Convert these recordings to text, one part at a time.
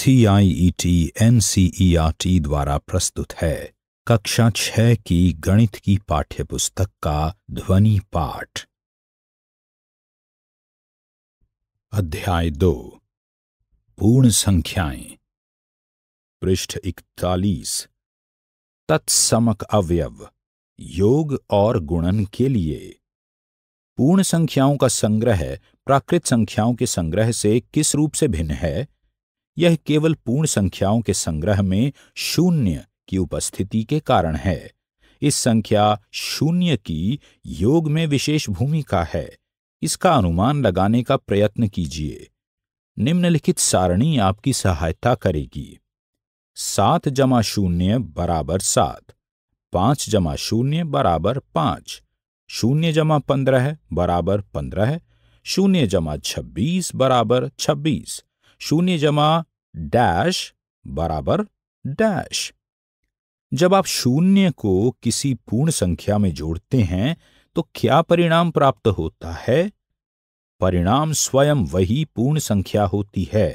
CIET NCERT e e द्वारा प्रस्तुत है कक्षा छह की गणित की पाठ्यपुस्तक का ध्वनि पाठ अध्याय दो पूर्ण संख्याएं पृष्ठ इकतालीस तत्समक अवयव योग और गुणन के लिए पूर्ण संख्याओं का संग्रह प्राकृत संख्याओं के संग्रह से किस रूप से भिन्न है यह केवल पूर्ण संख्याओं के संग्रह में शून्य की उपस्थिति के कारण है इस संख्या शून्य की योग में विशेष भूमिका है इसका अनुमान लगाने का प्रयत्न कीजिए निम्नलिखित सारणी आपकी सहायता करेगी सात जमा शून्य बराबर सात पांच जमा शून्य बराबर पांच शून्य जमा पंद्रह बराबर पंद्रह शून्य जमा छब्बीस बराबर छब्बीस शून्य जमा डैश बराबर डैश जब आप शून्य को किसी पूर्ण संख्या में जोड़ते हैं तो क्या परिणाम प्राप्त होता है परिणाम स्वयं वही पूर्ण संख्या होती है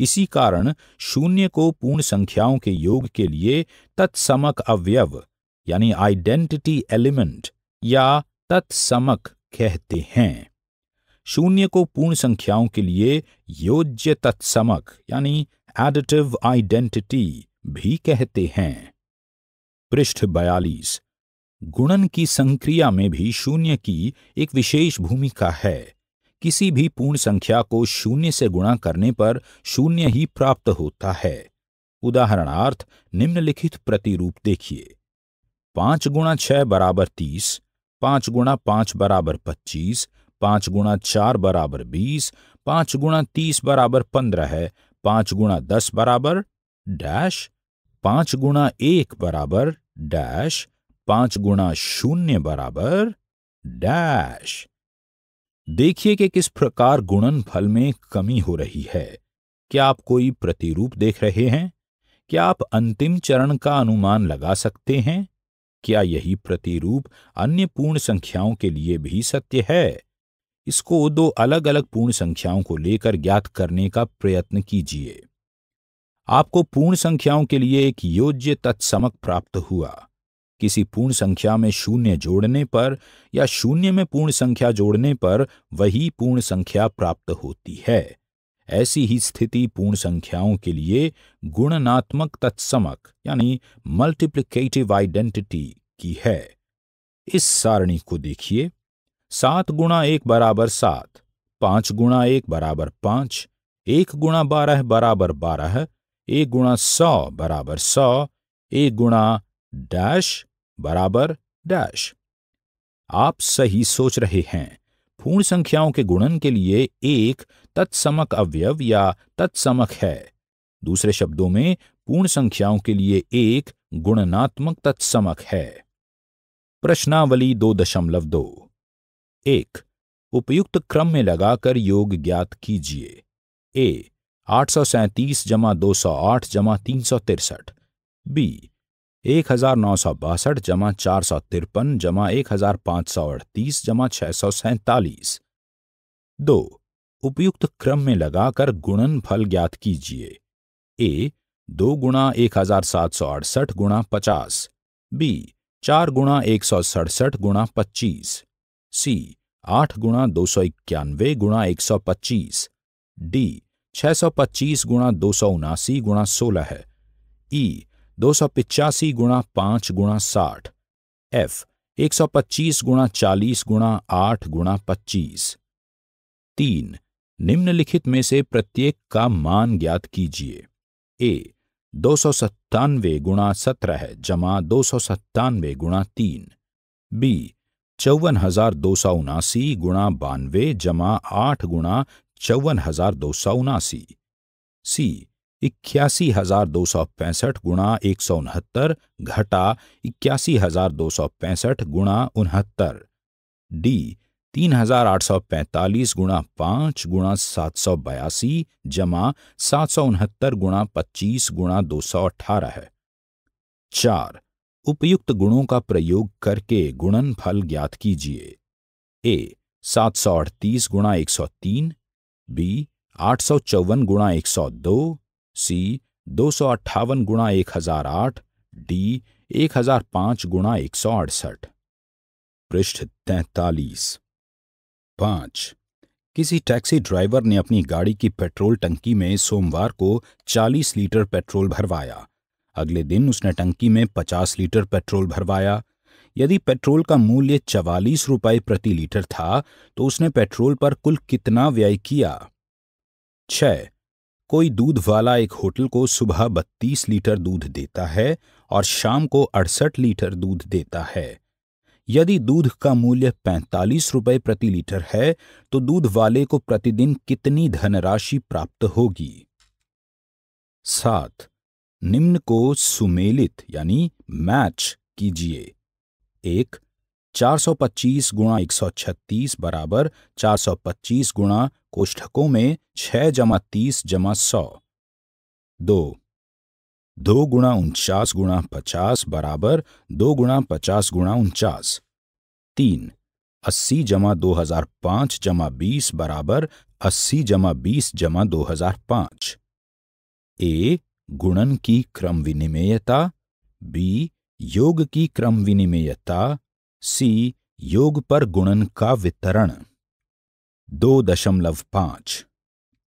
इसी कारण शून्य को पूर्ण संख्याओं के योग के लिए तत्समक अवयव यानी आइडेंटिटी एलिमेंट या तत्समक कहते हैं शून्य को पूर्ण संख्याओं के लिए योज्य तत्समक यानी एडिटिव आइडेंटिटी भी कहते हैं पृष्ठ बयालीस गुणन की संक्रिया में भी शून्य की एक विशेष भूमिका है किसी भी पूर्ण संख्या को शून्य से गुणा करने पर शून्य ही प्राप्त होता है उदाहरणार्थ निम्नलिखित प्रतिरूप देखिए पांच गुणा छह बराबर तीस पांच गुणा पांच बराबर पच्चीस पांच गुणा चार बराबर बीस पांच गुणा तीस बराबर पंद्रह है पांच गुणा दस बराबर डैश पांच गुणा एक बराबर डैश पांच गुणा शून्य बराबर डैश देखिए कि किस प्रकार गुणनफल में कमी हो रही है क्या आप कोई प्रतिरूप देख रहे हैं क्या आप अंतिम चरण का अनुमान लगा सकते हैं क्या यही प्रतिरूप अन्य पूर्ण संख्याओं के लिए भी सत्य है इसको दो अलग अलग पूर्ण संख्याओं को लेकर ज्ञात करने का प्रयत्न कीजिए आपको पूर्ण संख्याओं के लिए एक योज्य तत्समक प्राप्त हुआ किसी पूर्ण संख्या में शून्य जोड़ने पर या शून्य में पूर्ण संख्या जोड़ने पर वही पूर्ण संख्या प्राप्त होती है ऐसी ही स्थिति पूर्ण संख्याओं के लिए गुणनात्मक तत्समक यानी मल्टीप्लिकेटिव आइडेंटिटी की है इस सारणी को देखिए सात गुणा एक बराबर सात पांच गुणा एक बराबर पांच एक गुणा बारह बराबर बारह एक गुणा सौ बराबर सौ एक गुणा डैश बराबर डैश आप सही सोच रहे हैं पूर्ण संख्याओं के गुणन के लिए एक तत्समक अवयव या तत्समक है दूसरे शब्दों में पूर्ण संख्याओं के लिए एक गुणनात्मक तत्समक है प्रश्नावली दो दशमलव दो एक उपयुक्त क्रम में लगाकर योग ज्ञात कीजिए ए आठ सौ सैंतीस जमा दो सौ आठ जमा तीन सौ तिरसठ बी एक हजार नौ सौ बासठ जमा चार सौ तिरपन जमा एक हजार पांच सौ अड़तीस जमा छह सौ सैंतालीस दो उपयुक्त क्रम में लगाकर गुणन फल ज्ञात कीजिए ए दो गुणा एक हजार सात सौ अड़सठ गुणा पचास बी चार गुणा एक सौ सड़सठ गुणा पच्चीस सी आठ गुणा दो सौ इक्यानवे गुणा एक सौ पच्चीस डी छः सौ पच्चीस गुणा दो सौ उनासी गुणा सोलह है ई e, दो सौ पिचासी गुणा पाँच गुणा साठ एफ एक सौ पच्चीस गुणा चालीस गुणा आठ गुणा पच्चीस तीन निम्नलिखित में से प्रत्येक का मान ज्ञात कीजिए ए दो सौ सत्तानवे गुणा सत्रह जमा दो सौ सत्तानवे गुणा तीन बी चौवन हजार दो सौ उनासी गुणा बानवे जमा आठ गुणा चौवन हजार दो सौ उनासी सी इक्यासी हजार दो सौ पैंसठ गुणा एक सौ उनहत्तर घटा इक्यासी हजार दो सौ पैंसठ गुणा उनहत्तर डी तीन हजार आठ सौ पैंतालीस गुणा पांच गुणा सात सौ बयासी जमा सात सौ उनहत्तर गुणा पच्चीस गुणा दो सौ अठारह है चार उपयुक्त गुणों का प्रयोग करके गुणन फल ज्ञात कीजिए ए सात सौ अड़तीस गुणा एक सौ तीन बी आठ सौ चौवन गुणा एक सौ दो सी दो सौ अट्ठावन गुणा एक हजार आठ डी एक हजार पांच गुणा एक सौ अड़सठ पृष्ठ तैतालीस पांच किसी टैक्सी ड्राइवर ने अपनी गाड़ी की पेट्रोल टंकी में सोमवार को 40 लीटर पेट्रोल भरवाया अगले दिन उसने टंकी में पचास लीटर पेट्रोल भरवाया यदि पेट्रोल का मूल्य चवालीस रुपए प्रति लीटर था तो उसने पेट्रोल पर कुल कितना व्यय किया छ कोई दूध वाला एक होटल को सुबह बत्तीस लीटर दूध देता है और शाम को अड़सठ लीटर दूध देता है यदि दूध का मूल्य पैंतालीस रुपए प्रति लीटर है तो दूध वाले को प्रतिदिन कितनी धनराशि प्राप्त होगी सात निम्न को सुमेलित यानी मैच कीजिए एक 425 गुणा एक बराबर 425 गुणा कोष्ठकों में 6 जमा तीस जमा सौ दो दो गुणा उनचास गुणा पचास बराबर दो गुणा पचास गुणा उनचास तीन अस्सी जमा दो हजार पांच जमा बीस बराबर अस्सी जमा बीस जमा दो हजार पांच ए गुणन की क्रम विनिमेयता बी योग की क्रम विनिमेयता सी योग पर गुणन का वितरण दो दशमलव पांच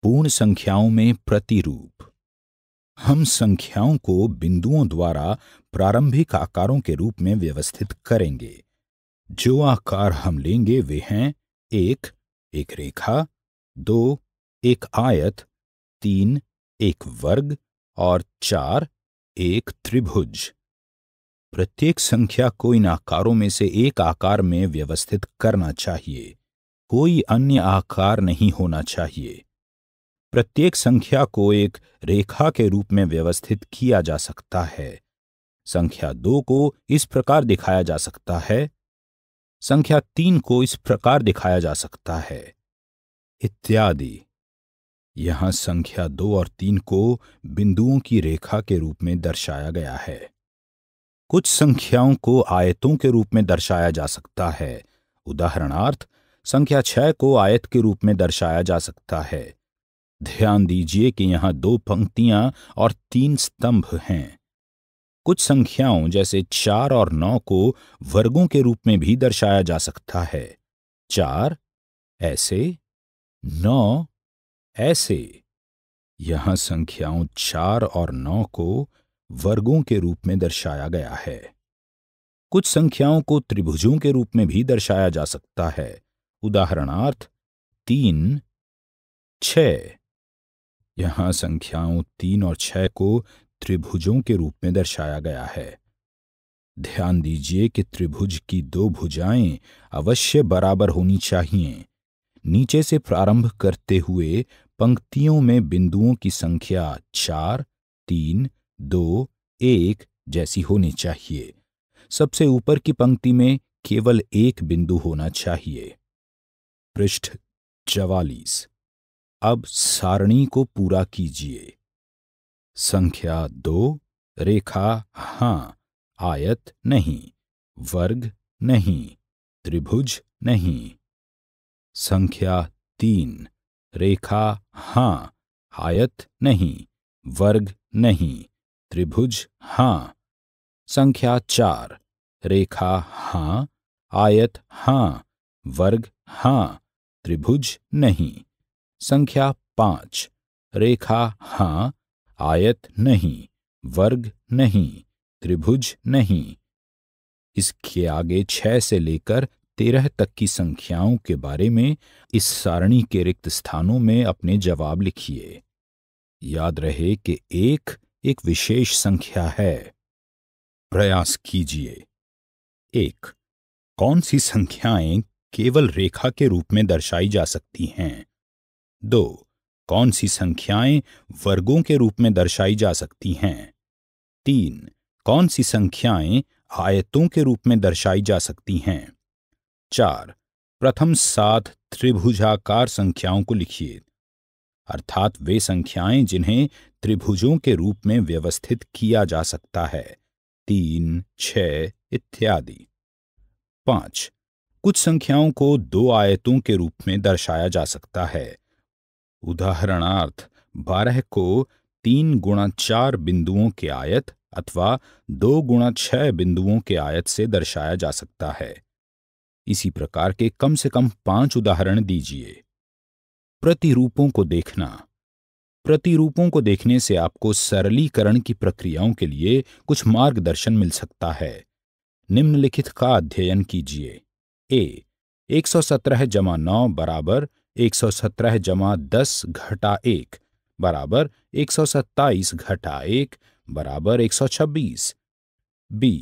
पूर्ण संख्याओं में प्रतिरूप हम संख्याओं को बिंदुओं द्वारा प्रारंभिक आकारों के रूप में व्यवस्थित करेंगे जो आकार हम लेंगे वे हैं एक एक रेखा दो एक आयत तीन एक वर्ग और चार एक त्रिभुज प्रत्येक संख्या को इन आकारों में से एक आकार में व्यवस्थित करना चाहिए कोई अन्य आकार नहीं होना चाहिए प्रत्येक संख्या को एक रेखा के रूप में व्यवस्थित किया जा सकता है संख्या दो को इस प्रकार दिखाया जा सकता है संख्या तीन को इस प्रकार दिखाया जा सकता है इत्यादि यहाँ संख्या दो और तीन को बिंदुओं की रेखा के रूप में दर्शाया गया है कुछ संख्याओं को आयतों के रूप में दर्शाया जा सकता है उदाहरणार्थ संख्या छह को आयत के रूप में दर्शाया जा सकता है ध्यान दीजिए कि यहाँ दो पंक्तियां और तीन स्तंभ हैं कुछ संख्याओं जैसे चार और नौ को वर्गों के रूप में भी दर्शाया जा सकता है चार ऐसे नौ ऐसे यहां संख्याओं चार और नौ को वर्गों के रूप में दर्शाया गया है कुछ संख्याओं को त्रिभुजों के रूप में भी दर्शाया जा सकता है उदाहरणार्थ तीन छ यहां संख्याओं तीन और छह को त्रिभुजों के रूप में दर्शाया गया है ध्यान दीजिए कि त्रिभुज की दो भुजाएं अवश्य बराबर होनी चाहिए नीचे से प्रारंभ करते हुए पंक्तियों में बिंदुओं की संख्या चार तीन दो एक जैसी होनी चाहिए सबसे ऊपर की पंक्ति में केवल एक बिंदु होना चाहिए पृष्ठ चवालीस अब सारणी को पूरा कीजिए संख्या दो रेखा हां आयत नहीं वर्ग नहीं त्रिभुज नहीं संख्या तीन रेखा हाँ आयत नहीं वर्ग नहीं त्रिभुज हाँ संख्या चार रेखा हाँ आयत हाँ वर्ग हाँ त्रिभुज नहीं संख्या पांच रेखा हाँ आयत नहीं वर्ग नहीं त्रिभुज नहीं इसके आगे छह से लेकर तेरह तक की संख्याओं के बारे में इस सारणी के रिक्त स्थानों में अपने जवाब लिखिए याद रहे कि एक एक विशेष संख्या है प्रयास कीजिए एक कौन सी संख्याएं केवल रेखा के रूप में दर्शाई जा सकती हैं दो कौन सी संख्याएं वर्गों के रूप में दर्शाई जा सकती हैं तीन कौन सी संख्याएं आयतों के रूप में दर्शाई जा सकती हैं चार प्रथम सात त्रिभुजाकार संख्याओं को लिखिए अर्थात वे संख्याएं जिन्हें त्रिभुजों के रूप में व्यवस्थित किया जा सकता है तीन छ इत्यादि पांच कुछ संख्याओं को दो आयतों के रूप में दर्शाया जा सकता है उदाहरणार्थ बारह को तीन गुणा चार बिंदुओं के आयत अथवा दो गुणा छह बिंदुओं के आयत से दर्शाया जा सकता है इसी प्रकार के कम से कम पांच उदाहरण दीजिए प्रतिरूपों को देखना प्रतिरूपों को देखने से आपको सरलीकरण की प्रक्रियाओं के लिए कुछ मार्गदर्शन मिल सकता है निम्नलिखित का अध्ययन कीजिए ए 117 जमा नौ बराबर एक सौ सत्रह जमा दस घटा एक बराबर एक सौ सत्ताईस घटा एक बराबर एक सौ छब्बीस बी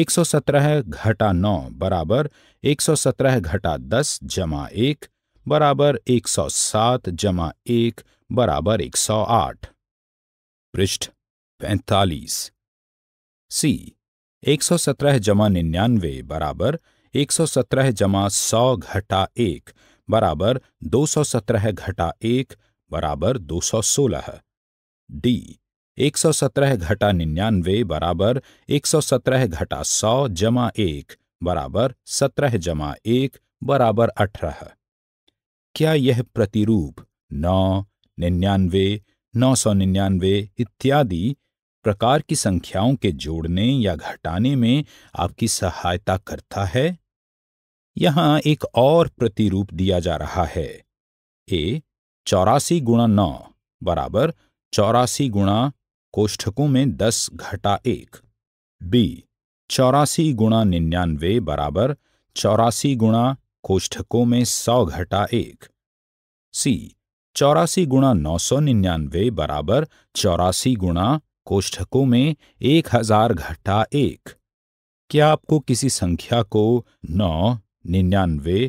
एक सौ सत्रह घटा नौ बराबर एक सौ सत्रह घटा दस जमा एक बराबर एक सौ सात जमा एक बराबर एक सौ आठ पृष्ठ पैतालीस सी एक सौ सत्रह जमा निन्यानवे बराबर एक सौ सत्रह जमा सौ घटा एक बराबर दो सौ सत्रह घटा एक बराबर दो सौ सोलह डी 117 घटा निन्यानवे बराबर 117 घटा 100 जमा एक बराबर 17 जमा एक बराबर अठारह क्या यह प्रतिरूप नौ निन्यानवे नौ सौ निन्यानवे इत्यादि प्रकार की संख्याओं के जोड़ने या घटाने में आपकी सहायता करता है यहां एक और प्रतिरूप दिया जा रहा है ए चौरासी गुणा नौ बराबर चौरासी गुणा कोष्ठकों में दस घटा एक बी चौरासी गुणा निन्यानवे बराबर चौरासी गुणा कोष्ठकों में सौ घटा एक सी चौरासी गुणा नौ सौ निन्यानवे बराबर चौरासी गुणा कोष्ठकों में एक हजार घटा एक क्या आपको किसी संख्या को नौ निन्यानवे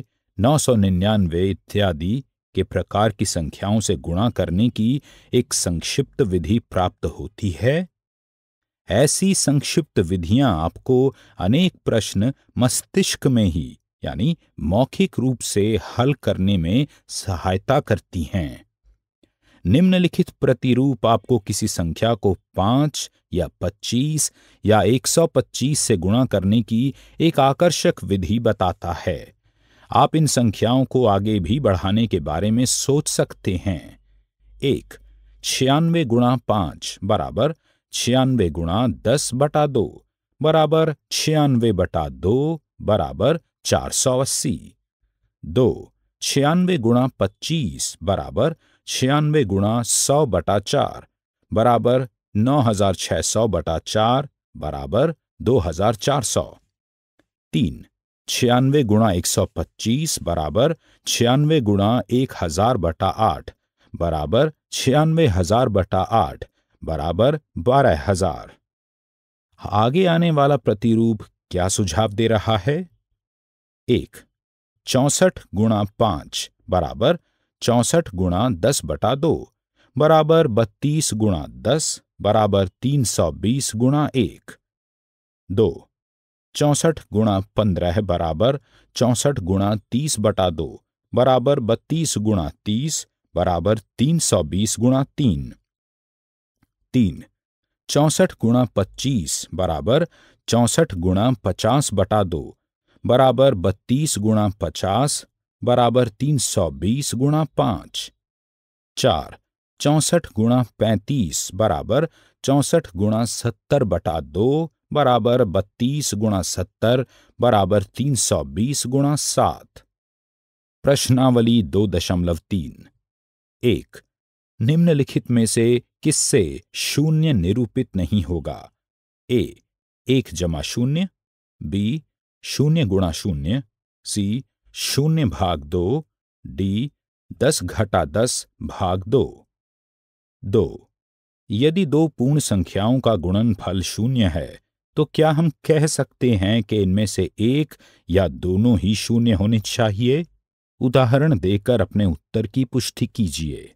नौ सौ निन्यानवे इत्यादि के प्रकार की संख्याओं से गुणा करने की एक संक्षिप्त विधि प्राप्त होती है ऐसी संक्षिप्त विधियां आपको अनेक प्रश्न मस्तिष्क में ही यानी मौखिक रूप से हल करने में सहायता करती हैं निम्नलिखित प्रतिरूप आपको किसी संख्या को पांच या पच्चीस या एक सौ पच्चीस से गुणा करने की एक आकर्षक विधि बताता है आप इन संख्याओं को आगे भी बढ़ाने के बारे में सोच सकते हैं एक छियानवे गुणा पांच बराबर छियानवे गुणा दस बटा दो बराबर छियानवे बटा दो बराबर चार सौ अस्सी दो छियानवे गुणा पच्चीस बराबर छियानवे गुणा सौ बटा चार बराबर नौ हजार छह सौ बटा चार बराबर दो हजार चार सौ तीन छियानवे गुणा एक सौ पच्चीस बराबर छियानवे गुणा एक हजार बटा आठ बराबर छियानवे हजार बटा आठ बराबर बारह हजार आगे आने वाला प्रतिरूप क्या सुझाव दे रहा है एक चौसठ गुणा पांच बराबर चौसठ गुणा दस बटा दो बराबर बत्तीस गुणा दस बराबर तीन सौ बीस गुणा एक दो चौंसठ गुणा पंद्रह बराबर चौंसठ गुणा तीस बटा दो बराबर बत्तीस गुणा तीस बराबर तीन सौ बीस गुणा तीन तीन चौंसठ गुणा पच्चीस बराबर चौंसठ गुणा पचास बटा दो बराबर बत्तीस गुणा पचास बराबर तीन सौ बीस गुणा पाँच चार चौंसठ गुणा पैंतीस बराबर चौंसठ गुणा सत्तर बटा दो बराबर बत्तीस गुणा सत्तर बराबर तीन सौ बीस गुणा सात प्रश्नावली दो दशमलव तीन एक निम्नलिखित में से किससे शून्य निरूपित नहीं होगा ए एक जमा शून्य बी शून्य गुणा शून्य सी शून्य भाग दो डी दस घटा दस भाग दो दो यदि दो पूर्ण संख्याओं का गुणनफल शून्य है तो क्या हम कह सकते हैं कि इनमें से एक या दोनों ही शून्य होने चाहिए उदाहरण देकर अपने उत्तर की पुष्टि कीजिए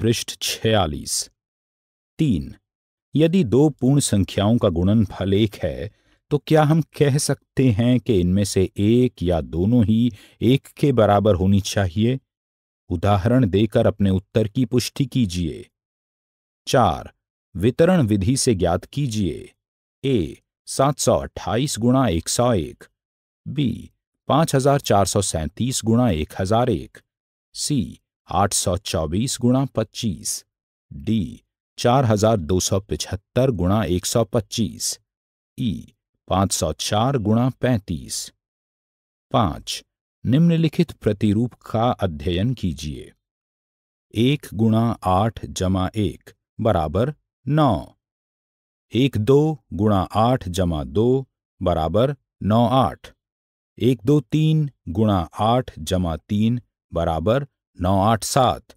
पृष्ठ छियालीस तीन यदि दो पूर्ण संख्याओं का गुणनफल एक है तो क्या हम कह सकते हैं कि इनमें से एक या दोनों ही एक के बराबर होनी चाहिए उदाहरण देकर अपने उत्तर की पुष्टि कीजिए चार वितरण विधि से ज्ञात कीजिए ए सात सौ अट्ठाईस गुणा एक सौ एक बी पाँच हजार चार सौ सैंतीस गुणा एक हजार एक सी आठ सौ चौबीस गुणा पच्चीस डी चार हजार दो सौ पिछहत्तर गुणा एक सौ पच्चीस ई पाँच सौ चार गुणा पैंतीस पाँच निम्नलिखित प्रतिरूप का अध्ययन कीजिए एक गुणा आठ जमा एक बराबर नौ एक दो गुणा आठ जमा दो बराबर नौ आठ एक दो तीन गुणा आठ जमा तीन बराबर नौ आठ सात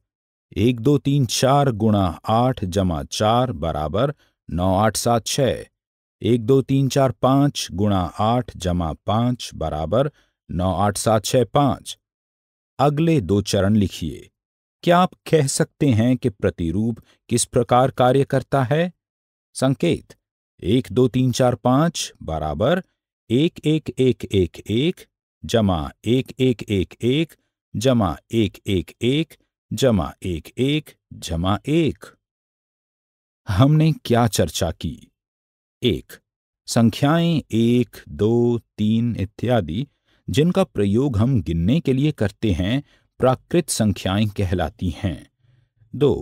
एक दो तीन चार गुणा आठ जमा चार बराबर नौ आठ सात छः एक दो तीन चार पाँच गुणा आठ जमा पाँच बराबर नौ आठ सात छः पाँच अगले दो चरण लिखिए क्या आप कह सकते हैं कि प्रतिरूप किस प्रकार कार्य करता है संकेत एक दो तीन चार पांच बराबर एक एक एक एक एक जमा एक एक एक एक जमा एक एक एक जमा एक एक जमा एक हमने क्या चर्चा की एक संख्याएं एक दो तीन इत्यादि जिनका प्रयोग हम गिनने के लिए करते हैं प्राकृत संख्याएं कहलाती हैं दो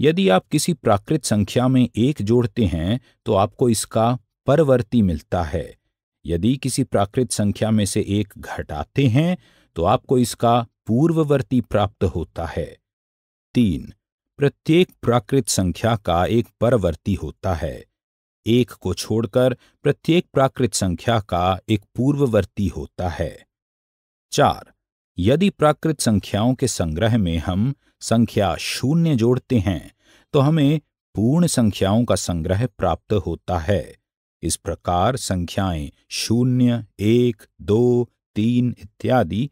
यदि आप किसी प्राकृत संख्या में एक जोड़ते हैं तो आपको इसका परवर्ती मिलता है यदि किसी प्राकृत संख्या में से एक घटाते हैं तो आपको इसका पूर्ववर्ती प्राप्त होता है तीन प्रत्येक प्राकृत संख्या का एक परवर्ती होता है एक को छोड़कर प्रत्येक प्राकृत संख्या का एक पूर्ववर्ती होता है चार यदि प्राकृत संख्याओं के संग्रह में हम संख्या शून्य जोड़ते हैं तो हमें पूर्ण संख्याओं का संग्रह प्राप्त होता है इस प्रकार संख्याएं शून्य एक दो तीन इत्यादि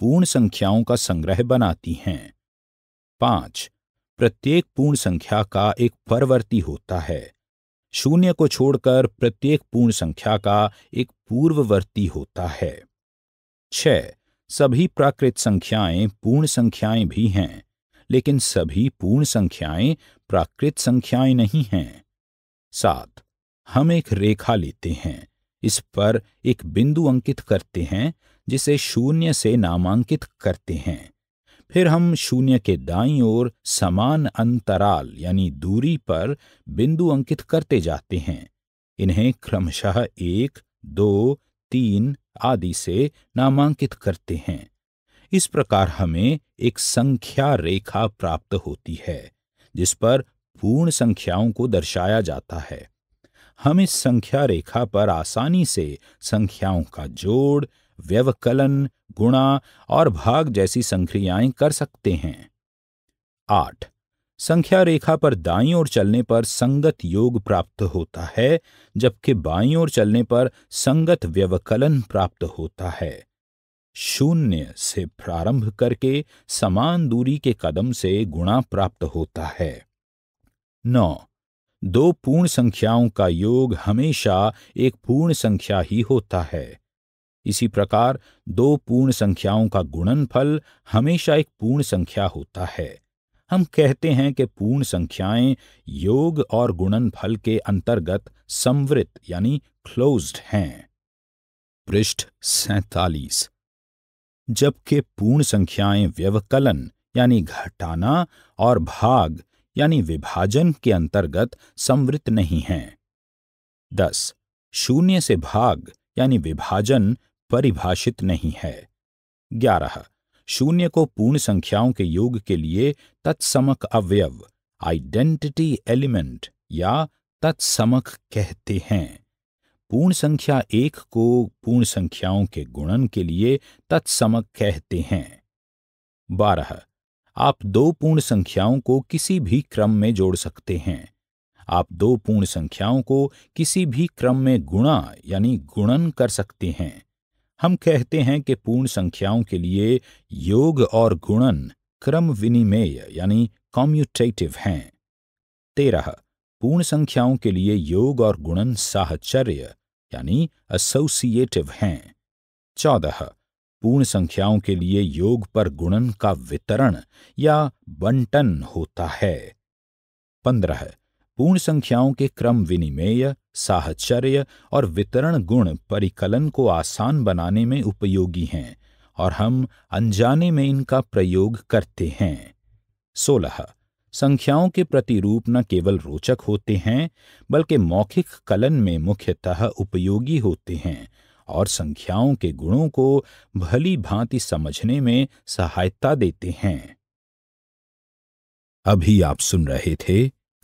पूर्ण संख्याओं का संग्रह बनाती हैं पांच प्रत्येक पूर्ण संख्या का एक परवर्ती होता है शून्य को छोड़कर प्रत्येक पूर्ण संख्या का एक पूर्ववर्ती होता है छह सभी प्राकृत संख्याएं पूर्ण संख्याएं भी हैं लेकिन सभी पूर्ण संख्याएं प्राकृत संख्याएं नहीं हैं सात हम एक रेखा लेते हैं इस पर एक बिंदु अंकित करते हैं जिसे शून्य से नामांकित करते हैं फिर हम शून्य के दाईं ओर समान अंतराल यानी दूरी पर बिंदु अंकित करते जाते हैं इन्हें क्रमशः एक दो तीन आदि से नामांकित करते हैं इस प्रकार हमें एक संख्या रेखा प्राप्त होती है जिस पर पूर्ण संख्याओं को दर्शाया जाता है हम इस संख्या रेखा पर आसानी से संख्याओं का जोड़ व्यवकलन गुणा और भाग जैसी संक्रियाएं कर सकते हैं आठ संख्या रेखा पर दाई ओर चलने पर संगत योग प्राप्त होता है जबकि बाई ओर चलने पर संगत व्यवकलन प्राप्त होता है शून्य से प्रारंभ करके समान दूरी के कदम से गुणा प्राप्त होता है नौ दो पूर्ण संख्याओं का योग हमेशा एक पूर्ण संख्या ही होता है इसी प्रकार दो पूर्ण संख्याओं का गुणनफल हमेशा एक पूर्ण संख्या होता है हम कहते हैं कि पूर्ण संख्याएं योग और गुणनफल के अंतर्गत संवृत यानी क्लोज्ड हैं पृष्ठ सैतालीस जबकि पूर्ण संख्याएं व्यवकलन यानी घटाना और भाग यानी विभाजन के अंतर्गत संवृत नहीं हैं दस शून्य से भाग यानी विभाजन परिभाषित नहीं है ग्यारह शून्य को पूर्ण संख्याओं के योग के लिए तत्समक अवयव आइडेंटिटी एलिमेंट या तत्समक कहते हैं पूर्ण संख्या एक को पूर्ण संख्याओं के गुणन के लिए तत्समक कहते हैं बारह आप दो पूर्ण संख्याओं को किसी भी क्रम में जोड़ सकते हैं आप दो पूर्ण संख्याओं को किसी भी क्रम में गुणा यानी गुणन कर सकते हैं हम कहते हैं कि पूर्ण संख्याओं के लिए योग और गुणन क्रम विनिमेय यानी कॉम्यूटेटिव हैं तेरह पूर्ण संख्याओं के लिए योग और गुणन साहचर्य यानी एसोसिएटिव हैं चौदह पूर्ण संख्याओं के लिए योग पर गुणन का वितरण या बंटन होता है पंद्रह पूर्ण संख्याओं के क्रम विनिमेय साहचर्य और वितरण गुण परिकलन को आसान बनाने में उपयोगी हैं और हम अनजाने में इनका प्रयोग करते हैं सोलह संख्याओं के प्रतिरूप न केवल रोचक होते हैं बल्कि मौखिक कलन में मुख्यतः उपयोगी होते हैं और संख्याओं के गुणों को भली भांति समझने में सहायता देते हैं अभी आप सुन रहे थे